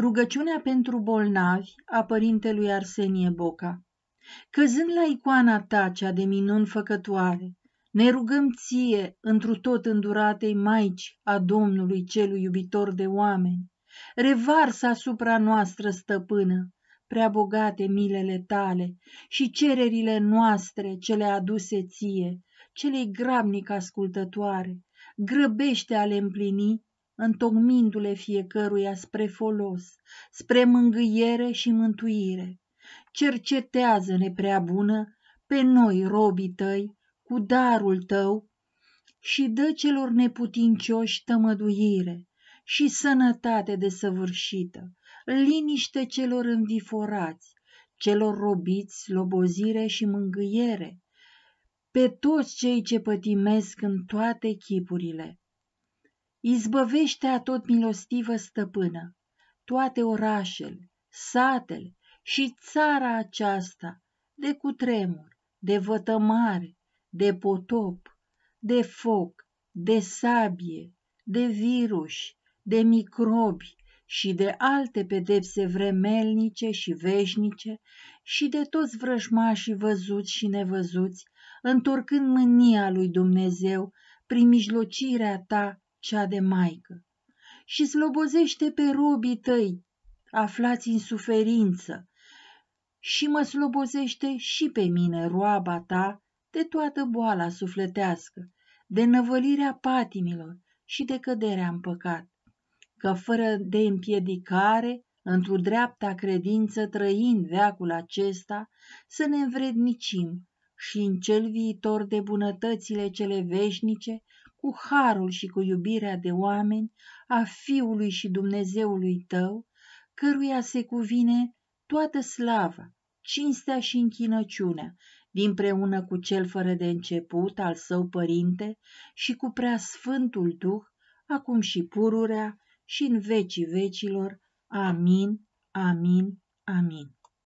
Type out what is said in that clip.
Rugăciunea pentru bolnavi a părintelui Arsenie Boca Căzând la icoana ta cea de minuni făcătoare, ne rugăm ție, întru tot înduratei Maici a Domnului celui iubitor de oameni, revarsă asupra noastră stăpână, prea bogate milele tale și cererile noastre cele aduse ție, celei grabnic ascultătoare, grăbește a le împlini întocmindu-le fiecăruia spre folos, spre mângâiere și mântuire. Cercetează-ne prea bună pe noi, robii tăi, cu darul tău și dă celor neputincioși tămăduire și sănătate desăvârșită, liniște celor înviforați, celor robiți lobozire și mângâiere, pe toți cei ce pătimesc în toate chipurile, Izbăvește tot milostivă stăpână toate orașele, satele și țara aceasta de cutremur, de vătămare, de potop, de foc, de sabie, de virus, de microbi și de alte pedepse vremelnice și veșnice și de toți vrăjmașii văzuți și nevăzuți, întorcând mânia lui Dumnezeu prin mijlocirea ta cea de maică, și slobozește pe robii tăi, aflați în suferință, și mă slobozește și pe mine, roaba ta, de toată boala sufletească, de năvălirea patimilor și de căderea în păcat, că fără de împiedicare, într-o dreapta credință trăind veacul acesta, să ne învrednicim și în cel viitor de bunătățile cele veșnice cu harul și cu iubirea de oameni a Fiului și Dumnezeului tău, căruia se cuvine toată slava, cinstea și închinăciunea, dinpreună cu Cel fără de început al Său Părinte și cu prea Sfântul Duh, acum și pururea și în vecii vecilor. Amin, amin, amin.